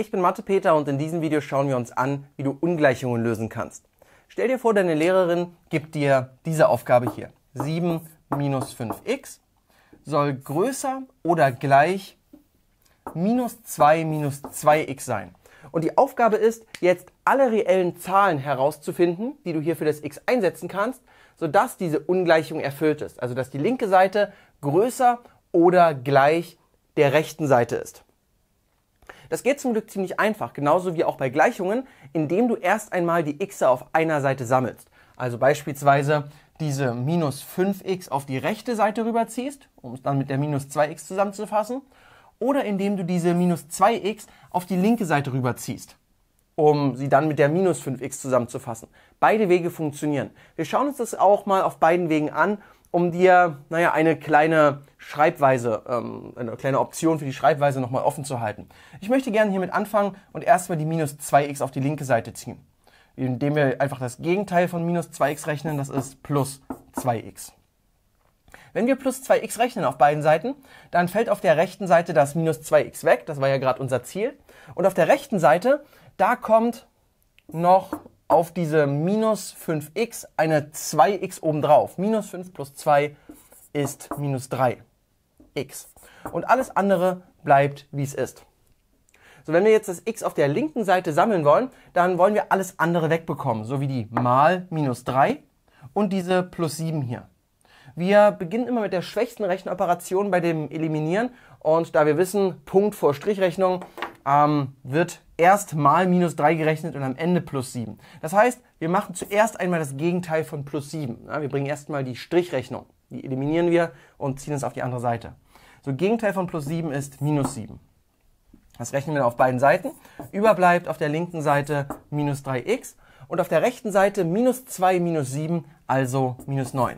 Ich bin Mathe-Peter und in diesem Video schauen wir uns an, wie du Ungleichungen lösen kannst. Stell dir vor, deine Lehrerin gibt dir diese Aufgabe hier. 7 minus 5x soll größer oder gleich minus 2 minus 2x sein. Und die Aufgabe ist, jetzt alle reellen Zahlen herauszufinden, die du hier für das x einsetzen kannst, sodass diese Ungleichung erfüllt ist. Also dass die linke Seite größer oder gleich der rechten Seite ist. Das geht zum Glück ziemlich einfach, genauso wie auch bei Gleichungen, indem du erst einmal die x auf einer Seite sammelst. Also beispielsweise diese minus 5x auf die rechte Seite rüberziehst, um es dann mit der minus 2x zusammenzufassen, oder indem du diese minus 2x auf die linke Seite rüberziehst, um sie dann mit der minus 5x zusammenzufassen. Beide Wege funktionieren. Wir schauen uns das auch mal auf beiden Wegen an um dir, naja, eine kleine Schreibweise, ähm, eine kleine Option für die Schreibweise nochmal offen zu halten. Ich möchte gerne hiermit anfangen und erstmal die minus 2x auf die linke Seite ziehen, indem wir einfach das Gegenteil von minus 2x rechnen, das ist plus 2x. Wenn wir plus 2x rechnen auf beiden Seiten, dann fällt auf der rechten Seite das minus 2x weg, das war ja gerade unser Ziel. Und auf der rechten Seite, da kommt noch auf diese minus 5x eine 2x obendrauf. Minus 5 plus 2 ist minus 3x. Und alles andere bleibt, wie es ist. So, wenn wir jetzt das x auf der linken Seite sammeln wollen, dann wollen wir alles andere wegbekommen, so wie die mal minus 3 und diese plus 7 hier. Wir beginnen immer mit der schwächsten Rechenoperation bei dem Eliminieren und da wir wissen, Punkt vor Strichrechnung ähm, wird erst mal minus 3 gerechnet und am Ende plus 7. Das heißt, wir machen zuerst einmal das Gegenteil von plus 7. Ja, wir bringen erstmal die Strichrechnung, die eliminieren wir und ziehen es auf die andere Seite. So, Gegenteil von plus 7 ist minus 7. Das rechnen wir auf beiden Seiten. Überbleibt auf der linken Seite minus 3x und auf der rechten Seite minus 2 minus 7, also minus 9.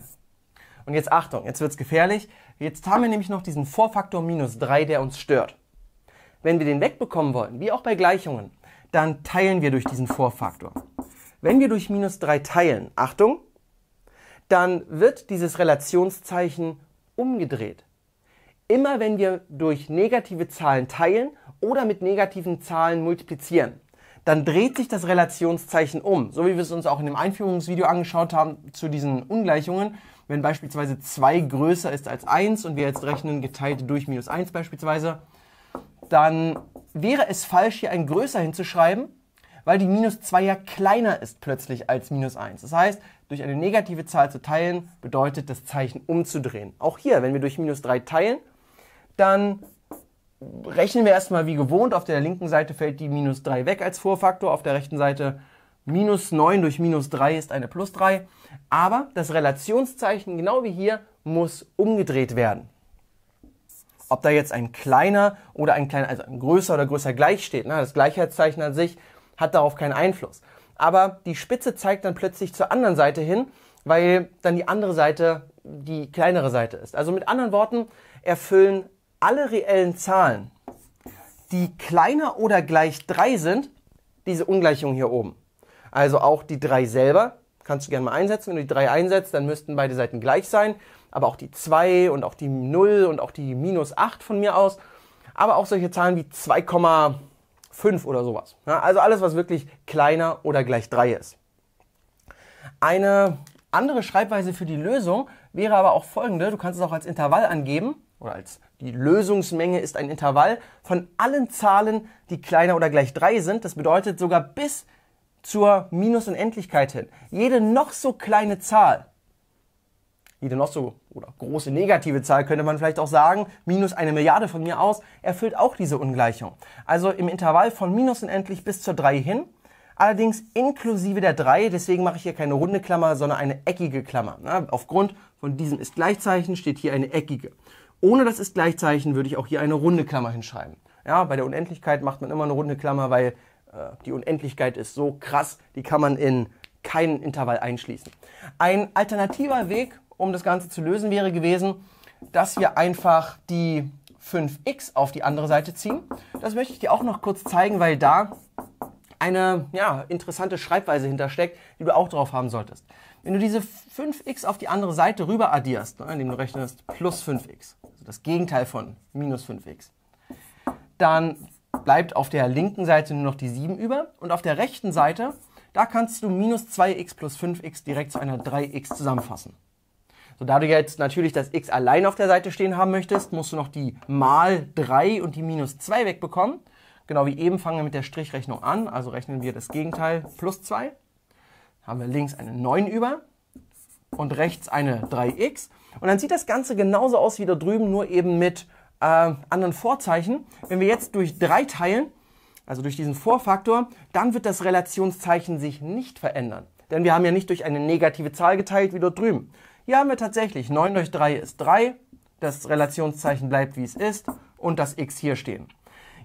Und jetzt Achtung, jetzt wird's gefährlich. Jetzt haben wir nämlich noch diesen Vorfaktor minus 3, der uns stört. Wenn wir den wegbekommen wollen, wie auch bei Gleichungen, dann teilen wir durch diesen Vorfaktor. Wenn wir durch minus 3 teilen, Achtung, dann wird dieses Relationszeichen umgedreht. Immer wenn wir durch negative Zahlen teilen oder mit negativen Zahlen multiplizieren, dann dreht sich das Relationszeichen um. So wie wir es uns auch in dem Einführungsvideo angeschaut haben zu diesen Ungleichungen. Wenn beispielsweise 2 größer ist als 1 und wir jetzt rechnen geteilt durch minus 1 beispielsweise, dann wäre es falsch, hier ein größer hinzuschreiben, weil die minus 2 ja kleiner ist plötzlich als minus 1. Das heißt, durch eine negative Zahl zu teilen, bedeutet das Zeichen umzudrehen. Auch hier, wenn wir durch minus 3 teilen, dann rechnen wir erstmal wie gewohnt. Auf der linken Seite fällt die minus 3 weg als Vorfaktor, auf der rechten Seite minus 9 durch minus 3 ist eine plus 3. Aber das Relationszeichen, genau wie hier, muss umgedreht werden ob da jetzt ein kleiner oder ein kleiner, also ein größer oder größer gleich steht, ne? das Gleichheitszeichen an sich hat darauf keinen Einfluss. Aber die Spitze zeigt dann plötzlich zur anderen Seite hin, weil dann die andere Seite die kleinere Seite ist. Also mit anderen Worten, erfüllen alle reellen Zahlen, die kleiner oder gleich 3 sind, diese Ungleichung hier oben. Also auch die 3 selber, kannst du gerne mal einsetzen. Wenn du die 3 einsetzt, dann müssten beide Seiten gleich sein aber auch die 2 und auch die 0 und auch die minus 8 von mir aus, aber auch solche Zahlen wie 2,5 oder sowas. Ja, also alles, was wirklich kleiner oder gleich 3 ist. Eine andere Schreibweise für die Lösung wäre aber auch folgende. Du kannst es auch als Intervall angeben oder als die Lösungsmenge ist ein Intervall von allen Zahlen, die kleiner oder gleich 3 sind. Das bedeutet sogar bis zur Minusunendlichkeit hin. Jede noch so kleine Zahl jede noch so oder große negative Zahl könnte man vielleicht auch sagen, minus eine Milliarde von mir aus, erfüllt auch diese Ungleichung. Also im Intervall von minus unendlich bis zur 3 hin, allerdings inklusive der 3, deswegen mache ich hier keine runde Klammer, sondern eine eckige Klammer. Na, aufgrund von diesem Ist-Gleichzeichen steht hier eine eckige. Ohne das Ist-Gleichzeichen würde ich auch hier eine runde Klammer hinschreiben. Ja, bei der Unendlichkeit macht man immer eine runde Klammer, weil äh, die Unendlichkeit ist so krass, die kann man in keinen Intervall einschließen. Ein alternativer Weg, um das Ganze zu lösen, wäre gewesen, dass wir einfach die 5x auf die andere Seite ziehen. Das möchte ich dir auch noch kurz zeigen, weil da eine ja, interessante Schreibweise hintersteckt, die du auch drauf haben solltest. Wenn du diese 5x auf die andere Seite rüber addierst, ne, indem du rechnest plus 5x, also das Gegenteil von minus 5x, dann bleibt auf der linken Seite nur noch die 7 über und auf der rechten Seite, da kannst du minus 2x plus 5x direkt zu einer 3x zusammenfassen. So, da du jetzt natürlich das x allein auf der Seite stehen haben möchtest, musst du noch die mal 3 und die minus 2 wegbekommen. Genau wie eben fangen wir mit der Strichrechnung an, also rechnen wir das Gegenteil plus 2. Haben wir links eine 9 über und rechts eine 3x. Und dann sieht das Ganze genauso aus wie da drüben, nur eben mit äh, anderen Vorzeichen. Wenn wir jetzt durch 3 teilen, also durch diesen Vorfaktor, dann wird das Relationszeichen sich nicht verändern. Denn wir haben ja nicht durch eine negative Zahl geteilt wie dort drüben, hier haben wir tatsächlich 9 durch 3 ist 3, das Relationszeichen bleibt wie es ist und das x hier stehen.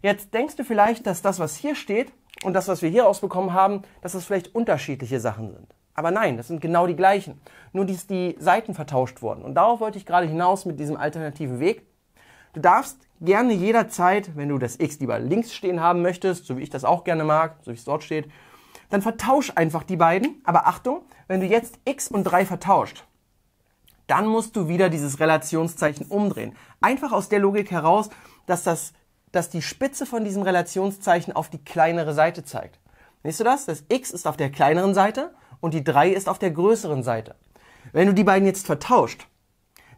Jetzt denkst du vielleicht, dass das, was hier steht und das, was wir hier rausbekommen haben, dass das vielleicht unterschiedliche Sachen sind. Aber nein, das sind genau die gleichen. Nur dass die Seiten vertauscht wurden. Und darauf wollte ich gerade hinaus mit diesem alternativen Weg. Du darfst gerne jederzeit, wenn du das x lieber links stehen haben möchtest, so wie ich das auch gerne mag, so wie es dort steht, dann vertausch einfach die beiden. Aber Achtung, wenn du jetzt x und 3 vertauscht, dann musst du wieder dieses Relationszeichen umdrehen. Einfach aus der Logik heraus, dass, das, dass die Spitze von diesem Relationszeichen auf die kleinere Seite zeigt. Siehst du das? Das x ist auf der kleineren Seite und die 3 ist auf der größeren Seite. Wenn du die beiden jetzt vertauscht,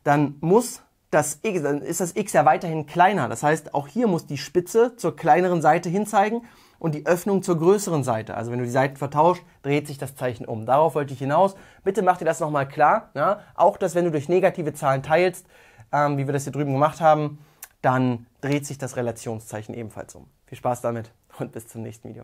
dann muss das x, dann ist das x ja weiterhin kleiner. Das heißt, auch hier muss die Spitze zur kleineren Seite hinzeigen und die Öffnung zur größeren Seite. Also wenn du die Seiten vertauscht, dreht sich das Zeichen um. Darauf wollte ich hinaus. Bitte mach dir das nochmal klar. Ja? Auch, dass wenn du durch negative Zahlen teilst, ähm, wie wir das hier drüben gemacht haben, dann dreht sich das Relationszeichen ebenfalls um. Viel Spaß damit und bis zum nächsten Video.